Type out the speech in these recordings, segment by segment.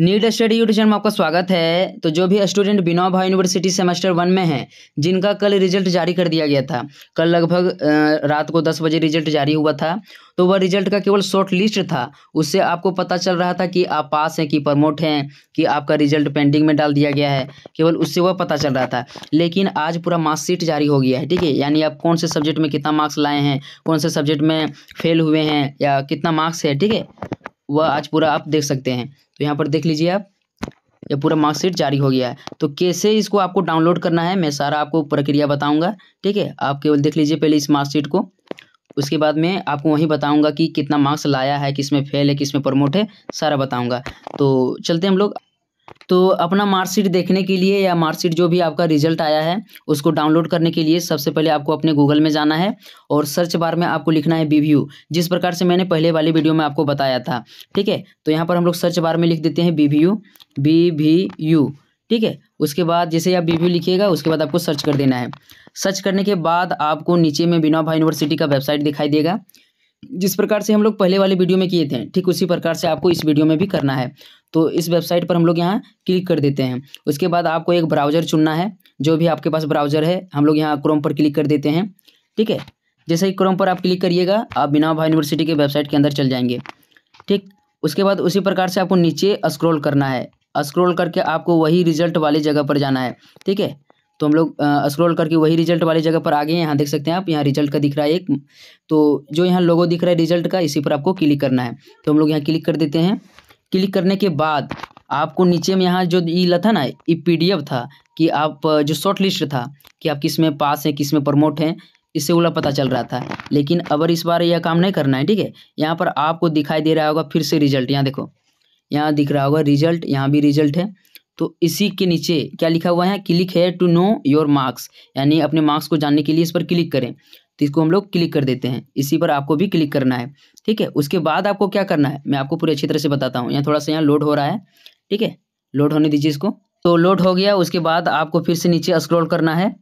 NEET study YouTube channel में आपका स्वागत है तो जो भी स्टूडेंट बिना भाई यूनिवर्सिटी सेमेस्टर वन में है जिनका कल रिजल्ट जारी कर दिया गया था कल लगभग रात को दस बजे रिजल्ट जारी हुआ था तो वह रिजल्ट का केवल शॉर्ट लिस्ट था उससे आपको पता चल रहा था कि आप पास हैं कि प्रमोट हैं कि आपका रिजल्ट पेंडिंग में डाल दिया गया है केवल उससे वह पता चल रहा था लेकिन आज पूरा मार्कशीट जारी हो गया है ठीक है यानी आप कौन से सब्जेक्ट में कितना मार्क्स लाए हैं कौन से सब्जेक्ट में फेल हुए हैं या कितना मार्क्स है ठीक है वह आज पूरा आप देख सकते हैं तो यहाँ पर देख लीजिए आप यह पूरा मार्कशीट जारी हो गया है तो कैसे इसको आपको डाउनलोड करना है मैं सारा आपको प्रक्रिया बताऊँगा ठीक है आप केवल देख लीजिए पहले इस मार्कशीट को उसके बाद में आपको वहीं बताऊंगा कि कितना मार्क्स लाया है किस में फेल है किस में प्रमोट है सारा बताऊंगा तो चलते हम लोग तो अपना मार्कशीट देखने के लिए या मार्कशीट जो भी आपका रिजल्ट आया है उसको डाउनलोड करने के लिए सबसे पहले आपको अपने गूगल में जाना है और सर्च बार में आपको लिखना है बीवीयू जिस प्रकार से मैंने पहले वाली वीडियो में आपको बताया था ठीक है तो यहाँ पर हम लोग सर्च बार में लिख देते हैं वी यू ठीक है उसके बाद जैसे आप बीव्यू लिखिएगा उसके बाद आपको सर्च कर देना है सर्च करने के बाद आपको नीचे में बिना भाई यूनिवर्सिटी का वेबसाइट दिखाई देगा जिस प्रकार से हम लोग पहले वाले वीडियो में किए थे ठीक उसी प्रकार से आपको इस वीडियो में भी करना है तो इस वेबसाइट पर हम लोग यहाँ क्लिक कर देते हैं उसके बाद आपको एक ब्राउज़र चुनना है जो भी आपके पास ब्राउज़र है हम लोग यहाँ क्रोम पर क्लिक कर देते हैं ठीक है जैसे ही क्रोम पर आप क्लिक करिएगा आप बिना भाई यूनिवर्सिटी के वेबसाइट के अंदर चल जाएंगे ठीक उसके बाद उसी प्रकार से आपको नीचे स्क्रोल करना है स्क्रोल करके आपको वही रिजल्ट वाली जगह पर जाना है ठीक है तो हम लोग स्क्रॉल करके वही रिजल्ट वाली जगह पर आ गए यहाँ देख सकते हैं आप यहाँ रिजल्ट का दिख रहा है एक तो जो यहाँ लोगो दिख रहा है रिजल्ट का इसी पर आपको क्लिक करना है तो हम लोग यहाँ क्लिक कर देते हैं क्लिक करने के बाद आपको नीचे में यहाँ जो ई था ना ये एफ था कि आप जो शॉर्ट लिस्ट था कि आप किस में पास हैं किस में प्रमोट हैं इससे उला पता चल रहा था लेकिन अगर इस बार यह काम नहीं करना है ठीक है यहाँ पर आपको दिखाई दे रहा होगा फिर से रिजल्ट यहाँ देखो यहाँ दिख रहा होगा रिजल्ट यहाँ भी रिजल्ट है तो इसी के नीचे क्या लिखा हुआ है क्लिक है टू नो योर मार्क्स यानी अपने मार्क्स को जानने के लिए इस पर क्लिक करें तो इसको हम लोग क्लिक कर देते हैं इसी पर आपको भी क्लिक करना है ठीक है उसके बाद आपको क्या करना है मैं आपको पूरी अच्छी तरह से बताता हूँ यहाँ थोड़ा सा यहाँ लोड हो रहा है ठीक है लोड होने दीजिए इसको तो लोड हो गया उसके बाद आपको फिर से नीचे स्क्रॉल करना है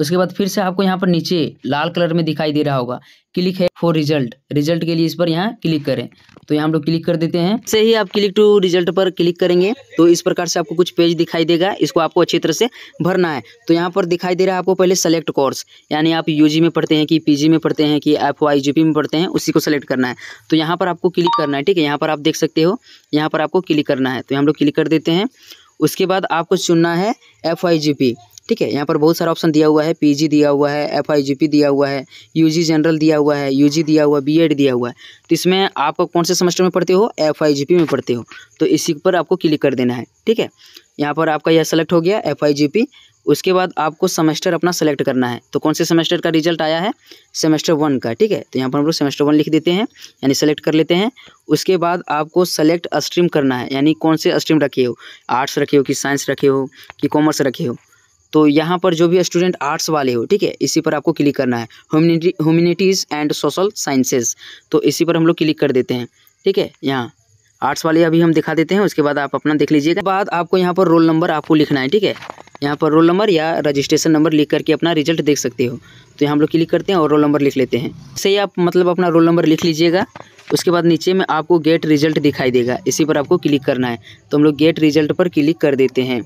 उसके बाद फिर से आपको यहाँ पर नीचे लाल कलर में दिखाई दे रहा होगा क्लिक है फॉर रिजल्ट रिजल्ट के लिए इस पर यहाँ क्लिक करें तो यहाँ हम लोग क्लिक कर देते हैं से ही आप क्लिक टू रिजल्ट पर क्लिक करेंगे तो इस प्रकार से आपको कुछ पेज दिखाई देगा इसको आपको अच्छी तरह से भरना है तो यहाँ पर दिखाई दे रहा है आपको पहले सेलेक्ट कोर्स यानी आप यूजी में पढ़ते हैं कि पीजी में पढ़ते हैं कि एफ वाई में पढ़ते हैं उसी को सेलेक्ट करना है तो यहाँ पर आपको क्लिक करना है ठीक है यहाँ पर आप देख सकते हो यहाँ पर आपको क्लिक करना है तो हम लोग क्लिक कर देते हैं उसके बाद आपको चुनना है एफ आई जी पी ठीक है यहाँ पर बहुत सारा ऑप्शन दिया हुआ है पीजी दिया हुआ है एफआईजीपी दिया हुआ है यूजी जनरल दिया हुआ है यूजी दिया हुआ है बीएड दिया हुआ है तो इसमें आप कौन से सेमेस्टर में पढ़ते हो एफआईजीपी में पढ़ते हो तो इसी पर आपको क्लिक कर देना है ठीक है यहाँ पर आपका यह सेलेक्ट हो गया एफ उसके बाद आपको सेमेस्टर अपना सेलेक्ट करना है तो कौन से सेमेस्टर का रिजल्ट आया है सेमेस्टर वन का ठीक है तो यहाँ पर हम लोग सेमेस्टर वन लिख देते हैं यानी सेलेक्ट कर लेते हैं उसके बाद आपको सेलेक्ट स्ट्रीम करना है यानी कौन से स्ट्रीम रखे हो आर्ट्स रखे हो कि साइंस रखे हो कि कॉमर्स रखे हो तो यहाँ पर जो भी स्टूडेंट आर्ट्स वाले हो ठीक है इसी पर आपको क्लिक करना है ह्यूमिनिटीज़ एंड सोशल साइंसेज तो इसी पर हम लोग क्लिक कर देते हैं ठीक है यहाँ आर्ट्स वाले अभी हम दिखा देते हैं उसके बाद आप अपना देख लीजिएगा बाद आपको यहाँ पर रोल नंबर आपको लिखना है ठीक है यहाँ पर रोल नंबर या रजिस्ट्रेशन नंबर लिख करके अपना रिजल्ट देख सकते हो तो यहाँ हम लोग क्लिक करते हैं और रोल नंबर लिख लेते हैं सही आप मतलब अपना रोल नंबर लिख लीजिएगा उसके बाद नीचे में आपको गेट रिजल्ट दिखाई देगा इसी पर आपको क्लिक करना है तो हम लोग गेट रिजल्ट पर क्लिक कर देते हैं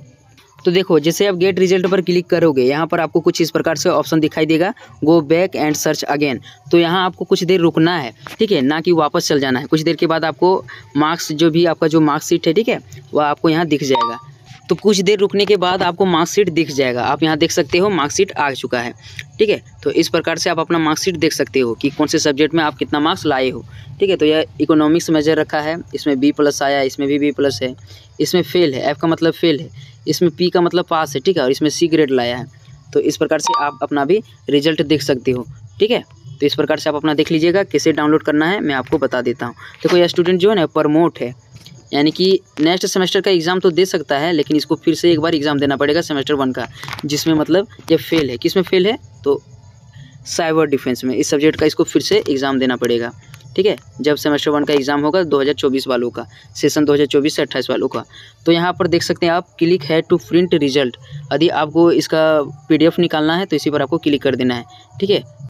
तो देखो जैसे आप गेट रिजल्ट पर क्लिक करोगे यहाँ पर आपको कुछ इस प्रकार से ऑप्शन दिखाई देगा go back and search again तो यहाँ आपको कुछ देर रुकना है ठीक है ना कि वापस चल जाना है कुछ देर के बाद आपको मार्क्स जो भी आपका जो मार्कशीट है ठीक है वह आपको यहाँ दिख जाएगा तो कुछ देर रुकने के बाद आपको मार्कशीट दिख जाएगा आप यहाँ देख सकते हो मार्कशीट आ चुका है ठीक है तो इस प्रकार से आप अपना मार्कशीट देख सकते हो कि कौन से सब्जेक्ट में आप कितना मार्क्स लाए हो ठीक है तो यह इकोनॉमिक्स मेजर रखा है इसमें बी प्लस आया इसमें भी बी प्लस है इसमें फेल है एफ़ का मतलब फेल है इसमें पी का मतलब पास है ठीक है और इसमें सी ग्रेड लाया है तो इस प्रकार से आप अपना भी रिजल्ट देख सकते हो ठीक है तो इस प्रकार से आप अपना देख लीजिएगा कैसे डाउनलोड करना है मैं आपको बता देता हूँ देखो यह स्टूडेंट जो है ना प्रमोट है यानी कि नेक्स्ट सेमेस्टर का एग्ज़ाम तो दे सकता है लेकिन इसको फिर से एक बार एग्ज़ाम देना पड़ेगा सेमेस्टर वन का जिसमें मतलब ये फेल है किस में फेल है तो साइबर डिफेंस में इस सब्जेक्ट का इसको फिर से एग्ज़ाम देना पड़ेगा ठीक है जब सेमेस्टर वन का एग्ज़ाम होगा 2024 वालों का सेशन 2024 से 28 वालों का तो यहाँ पर देख सकते हैं आप क्लिक है टू प्रिंट रिजल्ट यदि आपको इसका पीडीएफ निकालना है तो इसी पर आपको क्लिक कर देना है ठीक है